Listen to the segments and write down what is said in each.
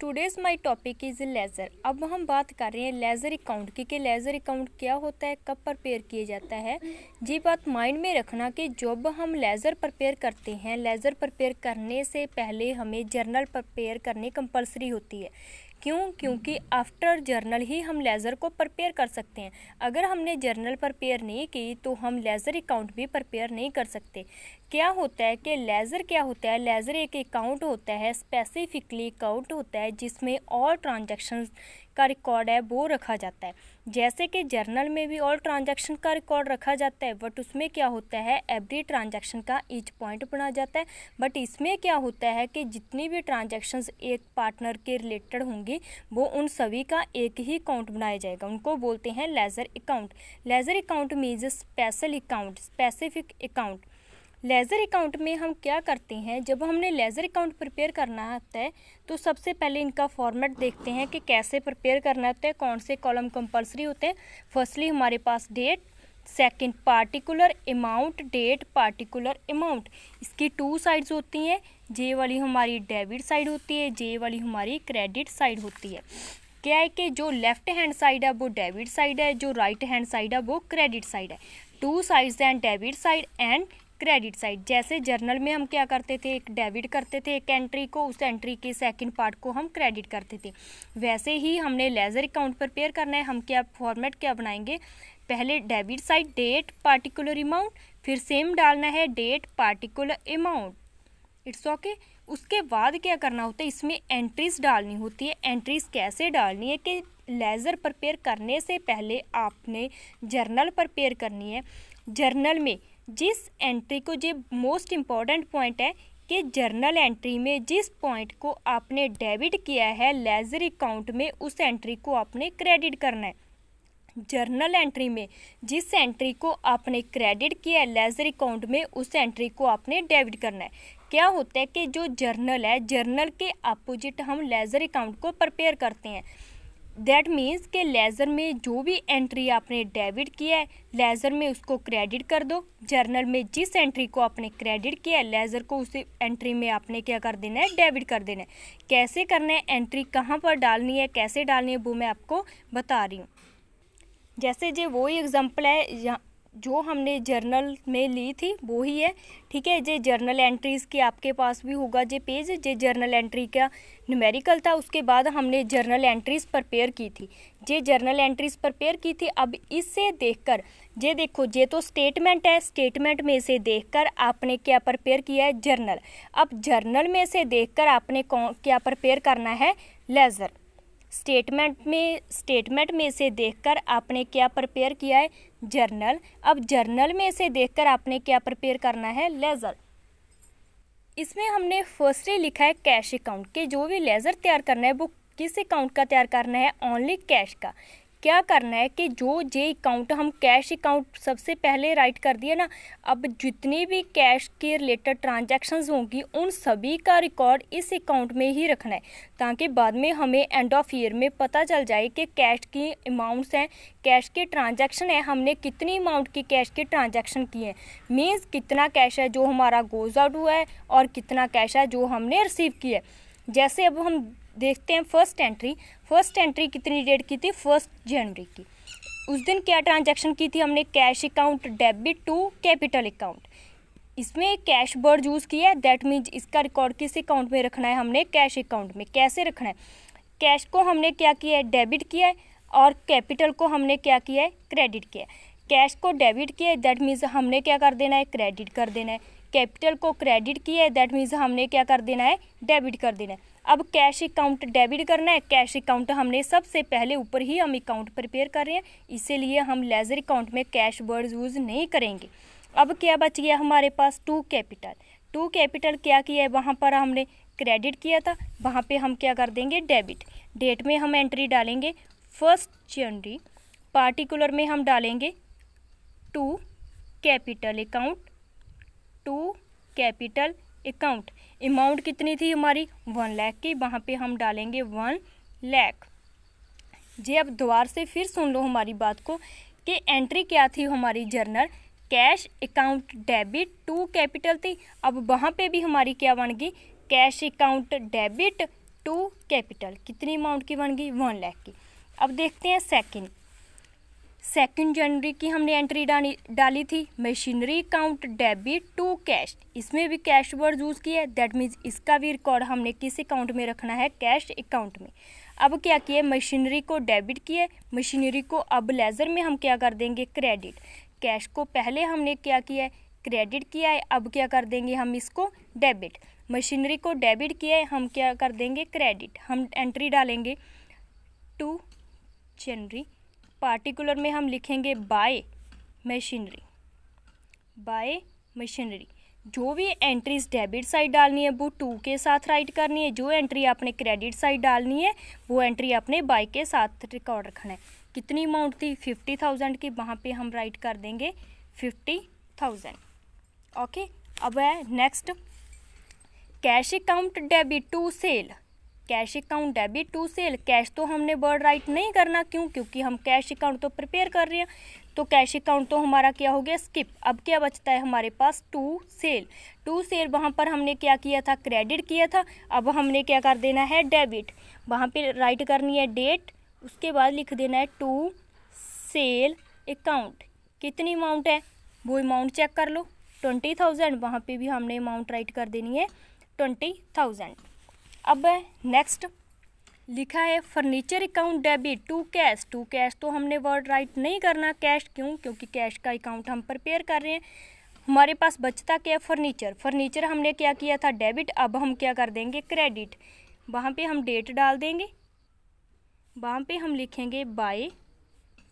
today's my topic is ledger अब हम बात कर रहे हैं लेज़र अकाउंट की कि लेज़र अकाउंट क्या होता है कब प्रपेयर किया जाता है ये बात माइंड में रखना कि जब हम लेज़र प्रपेयर करते हैं लेज़र प्रपेयर करने से पहले हमें जर्नल प्रपेयर करने कंपलसरी होती है क्यों क्योंकि आफ्टर जर्नल ही हम लेज़र को प्रपेयर कर सकते हैं अगर हमने जर्नल प्रपेयर नहीं की तो हम लेज़र अकाउंट भी प्रपेयर नहीं कर सकते क्या होता है कि लेज़र क्या होता है लेज़र एक अकाउंट होता है स्पेसिफिकली अकाउंट होता है जिसमें और ट्रांजेक्शन का रिकॉर्ड है वो रखा जाता है जैसे कि जर्नल में भी ऑल ट्रांजैक्शन का रिकॉर्ड रखा जाता है बट उसमें क्या होता है एवरी ट्रांजैक्शन का ईच पॉइंट बना जाता है बट इसमें क्या होता है कि जितनी भी ट्रांजैक्शंस एक पार्टनर के रिलेटेड होंगी वो उन सभी का एक ही अकाउंट बनाया जाएगा उनको बोलते हैं ledger account ledger account means special account specific account ledger account में हम क्या करते हैं जब हमने लेज़र अकाउंट प्रिपेयर करना होता है तो सबसे पहले इनका फॉर्मेट देखते हैं कि कैसे प्रिपेयर करना होता है कौन से कॉलम कंपलसरी होते हैं फर्स्टली हमारे पास date second particular amount date particular amount इसकी टू साइड्स होती हैं जे वाली हमारी डेबिट साइड होती है जे वाली हमारी क्रेडिट साइड होती है क्या है कि जो लेफ्ट हैंड साइड है वो डेबिट साइड है जो राइट हैंड साइड है वो क्रेडिट साइड है two sides and debit side and credit side जैसे जर्नल में हम क्या करते थे एक डेबिट करते थे एक एंट्री को उस एंट्री के सेकंड पार्ट को हम क्रेडिट करते थे वैसे ही हमने लेजर अकाउंट प्रिपेयर करना है हम क्या फॉर्मेट क्या बनाएंगे पहले debit side date particular amount फिर सेम डालना है date particular amount it's okay उसके बाद क्या करना होता है इसमें एंट्रीज डालनी होती है एंट्रीज कैसे डालनी है कि लेज़र प्रिपेयर करने से पहले आपने जर्नल प्रिपेयर करनी है जर्नल में जिस एंट्री को जो मोस्ट इम्पॉर्टेंट पॉइंट है कि जर्नल एंट्री में जिस पॉइंट को आपने डेबिट किया है लेजर अकाउंट में उस एंट्री को आपने क्रेडिट करना है जर्नल एंट्री में जिस एंट्री को आपने क्रेडिट किया है लेजर अकाउंट में उस एंट्री को आपने डेबिट करना है क्या होता है कि जो जर्नल है जर्नल के अपोजिट हम लेजर अकाउंट को प्रिपेयर करते हैं दैट मीन्स के लेज़र में जो भी एंट्री आपने डेबिट किया है लेज़र में उसको क्रेडिट कर दो जर्नल में जिस एंट्री को आपने क्रेडिट किया है लेज़र को उसी एंट्री में आपने क्या कर देना है डेबिट कर देना है कैसे करना है एंट्री कहाँ पर डालनी है कैसे डालनी है वो मैं आपको बता रही हूँ जैसे जो वही एग्जाम्पल है यहाँ जो हमने जर्नल में ली थी वो ही है ठीक है जे जर्नल एंट्रीज़ की आपके पास भी होगा जे पेज जे जर्नल एंट्री का न्यूमेरिकल था उसके बाद हमने जर्नल एंट्रीज़ प्रपेयर की थी जे जर्नल एंट्रीज़ प्रपेयर की थी अब इससे देखकर जे देखो जे तो स्टेटमेंट है स्टेटमेंट में से देखकर आपने क्या प्रपेयर किया है जर्नल अब जर्नल में से देख आपने कौन क्या प्रपेयर करना है लेज़र स्टेटमेंट में स्टेटमेंट में से देखकर आपने क्या प्रपेयर किया है जर्नल अब जर्नल में इसे देखकर आपने क्या प्रिपेयर करना है लेज़र इसमें हमने फर्स्टली लिखा है कैश अकाउंट के जो भी लेज़र तैयार करना है वो किस अकाउंट का तैयार करना है ओनली कैश का क्या करना है कि जो जे अकाउंट हम कैश अकाउंट सबसे पहले राइट कर दिया ना अब जितनी भी कैश के रिलेटेड ट्रांजैक्शंस होंगी उन सभी का रिकॉर्ड इस अकाउंट में ही रखना है ताकि बाद में हमें एंड ऑफ ईयर में पता चल जाए कि कैश की अमाउंट्स हैं कैश के ट्रांजैक्शन है हमने कितनी अमाउंट की कैश के ट्रांजेक्शन किए हैं मीन्स कितना कैश है जो हमारा गोज आउट हुआ है और कितना कैश है जो हमने रिसीव किया है जैसे अब हम देखते हैं फर्स्ट एंट्री फर्स्ट एंट्री कितनी डेट की थी फर्स्ट जनवरी की उस दिन क्या ट्रांजैक्शन की थी हमने cash account debit to capital account इसमें कैश बर्ड यूज़ किया है दैट मीन्स इसका रिकॉर्ड किस अकाउंट में रखना है हमने कैश अकाउंट में कैसे रखना है कैश को हमने क्या किया है डेबिट किया है और कैपिटल को हमने क्या किया है क्रेडिट किया है कैश को डेबिट किया है दैट मीन्स हमने क्या कर देना है क्रेडिट कर देना है कैपिटल को क्रेडिट किया है दैट मीन्स हमने क्या कर देना है डेबिट कर देना है अब कैश अकाउंट डेबिट करना है कैश अकाउंट हमने सबसे पहले ऊपर ही हम अकाउंट प्रिपेयर कर रहे हैं इसीलिए हम लेज़र अकाउंट में कैश वर्ड यूज़ नहीं करेंगे अब क्या बच गया हमारे पास टू कैपिटल टू कैपिटल क्या किया है वहाँ पर हमने क्रेडिट किया था वहाँ पे हम क्या कर देंगे डेबिट डेट में हम एंट्री डालेंगे फर्स्ट जनवरी पार्टिकुलर में हम डालेंगे to capital account to capital account amount कितनी थी हमारी वन लैख की वहाँ पे हम डालेंगे वन लैख जी अब दोबारा से फिर सुन लो हमारी बात को कि एंट्री क्या थी हमारी journal cash account debit to capital थी अब वहाँ पे भी हमारी क्या बन गई cash account debit to capital कितनी अमाउंट की बन गई वन लैख की अब देखते हैं सेकेंड सेकेंड जनवरी की हमने एंट्री डाली डाली थी machinery account debit to cash इसमें भी कैश वर्ड यूज़ किया है दैट मीन्स इसका भी रिकॉर्ड हमने किस अकाउंट में रखना है कैश अकाउंट में अब क्या किया मशीनरी को डेबिट किया मशीनरी को अब लेज़र में हम क्या कर देंगे क्रेडिट कैश को पहले हमने क्या किया है क्रेडिट किया है अब क्या कर देंगे हम इसको डेबिट मशीनरी को डेबिट किया है हम क्या कर देंगे क्रेडिट हम एंट्री डालेंगे टू जनवरी पार्टिकुलर में हम लिखेंगे बाय मशीनरी बाय मशीनरी जो भी एंट्रीज डेबिट साइड डालनी है वो टू के साथ राइट करनी है जो एंट्री आपने क्रेडिट साइड डालनी है वो एंट्री आपने बाय के साथ रिकॉर्ड रखना है कितनी अमाउंट थी फिफ्टी थाउजेंड की वहाँ पे हम राइट कर देंगे फिफ्टी थाउजेंड ओके अब है next cash account debit to sale cash account debit to sale cash तो हमने बर्ड राइट नहीं करना क्यों क्योंकि हम कैश अकाउंट तो प्रिपेयर कर रहे हैं तो कैश अकाउंट तो हमारा क्या हो गया स्किप अब क्या बचता है हमारे पास टू सेल टू सेल वहाँ पर हमने क्या किया था क्रेडिट किया था अब हमने क्या कर देना है डेबिट वहाँ पर राइट करनी है डेट उसके बाद लिख देना है टू सेल अकाउंट कितनी अमाउंट है वो अमाउंट चेक कर लो ट्वेंटी थाउजेंड वहाँ पर भी हमने अमाउंट राइट कर देनी है ट्वेंटी थाउजेंड अब नेक्स्ट लिखा है furniture account debit to cash to cash तो हमने वर्ड राइट नहीं करना कैश क्यों क्योंकि कैश का अकाउंट हम प्रिपेयर कर रहे हैं हमारे पास बचता क्या है फर्नीचर फर्नीचर हमने क्या किया था डेबिट अब हम क्या कर देंगे क्रेडिट वहाँ पे हम डेट डाल देंगे वहाँ पे हम लिखेंगे बाय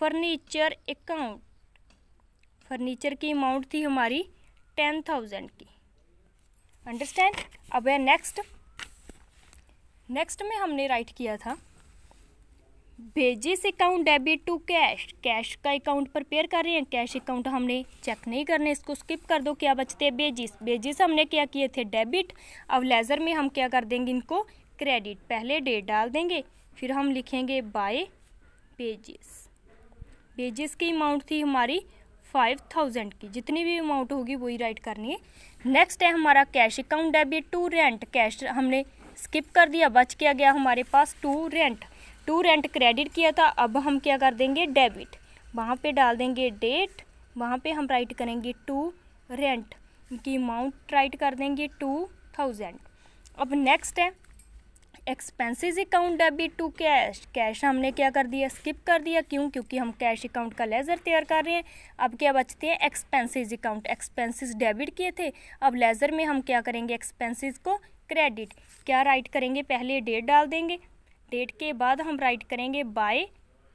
फर्नीचर अकाउंट फर्नीचर की अमाउंट थी हमारी टेन थाउजेंड की अंडरस्टैंड अब है नेक्स्ट नेक्स्ट में हमने राइट किया था wages account debit to cash cash का अकाउंट प्रिपेयर कर रहे हैं कैश अकाउंट हमने चेक नहीं करने इसको स्किप कर दो क्या बचते हैं बेजिस बेजिस हमने क्या किए थे डेबिट अब लेज़र में हम क्या कर देंगे इनको क्रेडिट पहले डेट डाल देंगे फिर हम लिखेंगे बाय बेजिस बेजिस की अमाउंट थी हमारी फाइव थाउजेंड की जितनी भी अमाउंट होगी वही राइट करनी है नेक्स्ट है हमारा cash account debit to rent cash हमने स्किप कर दिया बच क्या गया हमारे पास to rent to rent credit किया था अब हम क्या कर देंगे डेबिट वहाँ पे डाल देंगे डेट वहाँ पे हम राइट करेंगे टू रेंट की अमाउंट राइट कर देंगे टू थाउजेंड अब नेक्स्ट है expenses account debit to cash cash हमने क्या कर दिया स्किप कर दिया क्यों क्योंकि हम कैश अकाउंट का लेज़र तैयार कर रहे हैं अब क्या बचते हैं एक्सपेंसेस अकाउंट एक्सपेंसेस डेबिट किए थे अब लेज़र में हम क्या करेंगे एक्सपेंसेस को क्रेडिट क्या राइट करेंगे पहले डेट डाल देंगे डेट के बाद हम राइट करेंगे by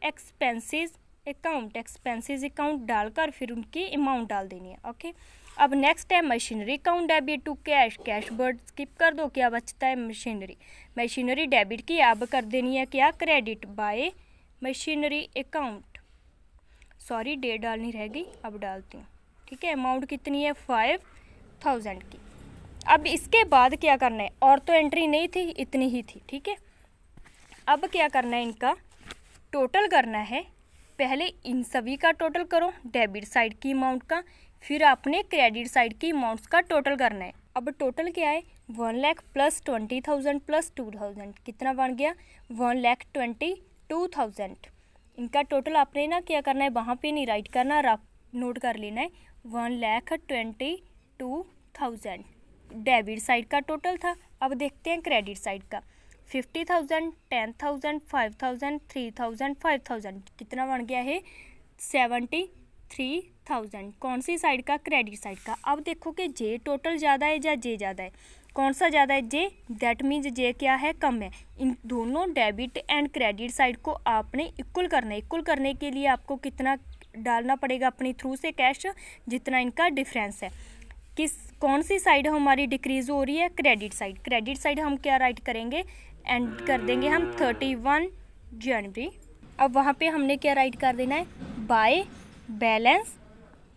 expenses account expenses account डालकर फिर उनकी अमाउंट डाल देनी है ओके अब नेक्स्ट है machinery account debit to cash cash word skip कर दो क्या बचता है मशीनरी मशीनरी डेबिट की अब कर देनी है क्या credit by machinery account sorry date डालनी रहेगी अब डालती हूँ ठीक है अमाउंट कितनी है फाइव थाउजेंड की अब इसके बाद क्या करना है और तो एंट्री नहीं थी इतनी ही थी ठीक है अब क्या करना है इनका टोटल करना है पहले इन सभी का टोटल करो डेबिट साइड की अमाउंट का फिर आपने क्रेडिट साइड की अमाउंट्स का टोटल करना है अब टोटल क्या है one lakh plus twenty thousand plus two thousand कितना बन गया one lakh twenty two thousand इनका टोटल आपने ना क्या करना है वहाँ पे नहीं राइट करना नोट कर लेना है one lakh twenty two thousand debit side का टोटल था अब देखते हैं क्रेडिट साइड का fifty thousand ten thousand five thousand three thousand five thousand कितना बन गया है सेवेंटी थ्री थाउजेंड कौन सी साइड का क्रेडिट साइड का अब देखो कि जे टोटल ज़्यादा है या जे ज़्यादा है कौन सा ज़्यादा है जे दैट मीन्स जे क्या है कम है इन दोनों डेबिट एंड क्रेडिट साइड को आपने इक्वल करना है इक्वल करने के लिए आपको कितना डालना पड़ेगा अपने थ्रू से कैश जितना इनका डिफरेंस है किस कौन सी साइड हमारी डिक्रीज हो रही है क्रेडिट साइड क्रेडिट साइड हम क्या राइट करेंगे एंड कर देंगे हम थर्टी वन जनवरी अब वहाँ पे हमने क्या राइट कर देना है by balance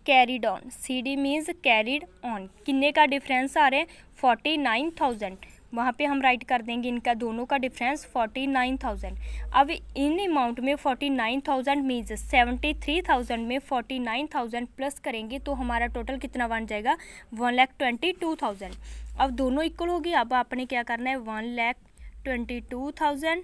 carried on C D means carried on किन्ने का डिफरेंस आ रहा है फोर्टी नाइन थाउजेंड वहाँ पे हम राइट कर देंगे इनका दोनों का डिफरेंस फोर्टी नाइन थाउजेंड अब इन अमाउंट में forty nine thousand means seventy three thousand में फोर्टी नाइन थाउजेंड प्लस करेंगे तो हमारा टोटल कितना बन जाएगा one lakh twenty two thousand अब दोनों इक्वल होगी अब आपने क्या करना है one lakh twenty two thousand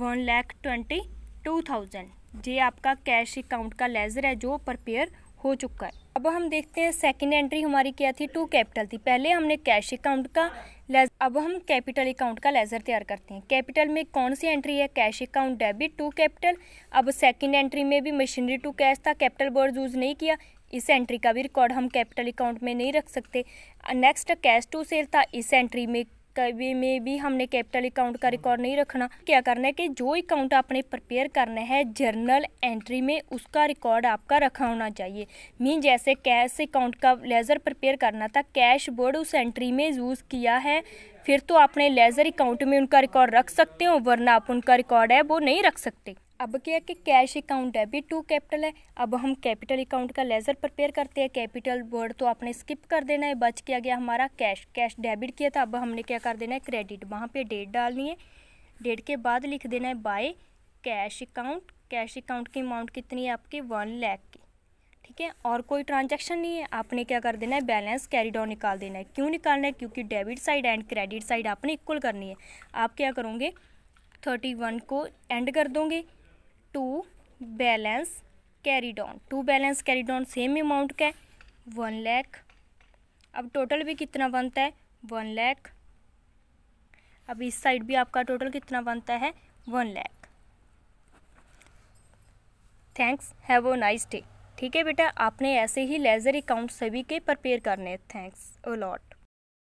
one lakh twenty two thousand ये आपका कैश अकाउंट का लेजर है जो प्रपेयर हो चुका है अब हम देखते हैं सेकंड एंट्री हमारी क्या थी टू कैपिटल थी पहले हमने कैश अकाउंट का लेज अब हम कैपिटल अकाउंट का लेजर तैयार करते हैं कैपिटल में कौन सी एंट्री है cash account debit to capital अब सेकंड एंट्री में भी मशीनरी टू कैश था कैपिटल वर्ड यूज़ नहीं किया इस एंट्री का भी रिकॉर्ड हम कैपिटल अकाउंट में नहीं रख सकते नेक्स्ट कैश टू सेल था इस एंट्री में कभी में भी हमने कैपिटल अकाउंट का रिकॉर्ड नहीं रखना क्या करना है कि जो अकाउंट आपने प्रिपेयर करना है जर्नल एंट्री में उसका रिकॉर्ड आपका रखा होना चाहिए मीन जैसे कैश अकाउंट का लेज़र प्रिपेयर करना था कैश बोर्ड उस एंट्री में यूज़ किया है फिर तो आपने लेज़र अकाउंट में उनका रिकॉर्ड रख सकते हो वरना आप उनका रिकॉर्ड है वो नहीं रख सकते अब क्या है कि कैश अकाउंट है भी टू कैपिटल है अब हम कैपिटल अकाउंट का लेजर प्रिपेयर करते हैं कैपिटल वर्ड तो आपने स्किप कर देना है बच किया गया हमारा कैश कैश डेबिट किया था अब हमने क्या कर देना है क्रेडिट वहाँ पे डेट डालनी है डेट के बाद लिख देना है by cash account cash account की अमाउंट कितनी है आपकी वन लैख की ठीक है और कोई ट्रांजेक्शन नहीं है आपने क्या कर देना है बैलेंस कैरी डाउन निकाल देना है क्यों निकालना है क्योंकि debit side and credit side आपने इक्वल करनी है आप क्या करोगे थर्टी वन को एंड कर दोगे to balance carried on to balance carried on same amount का है वन लैख अब टोटल भी कितना बनता है वन लैख अब इस साइड भी आपका टोटल कितना बनता है one lakh thanks have a nice day ठीक है बेटा आपने ऐसे ही लेज़र अकाउंट सभी के प्रिपेयर करने थैंक्स ओ लॉट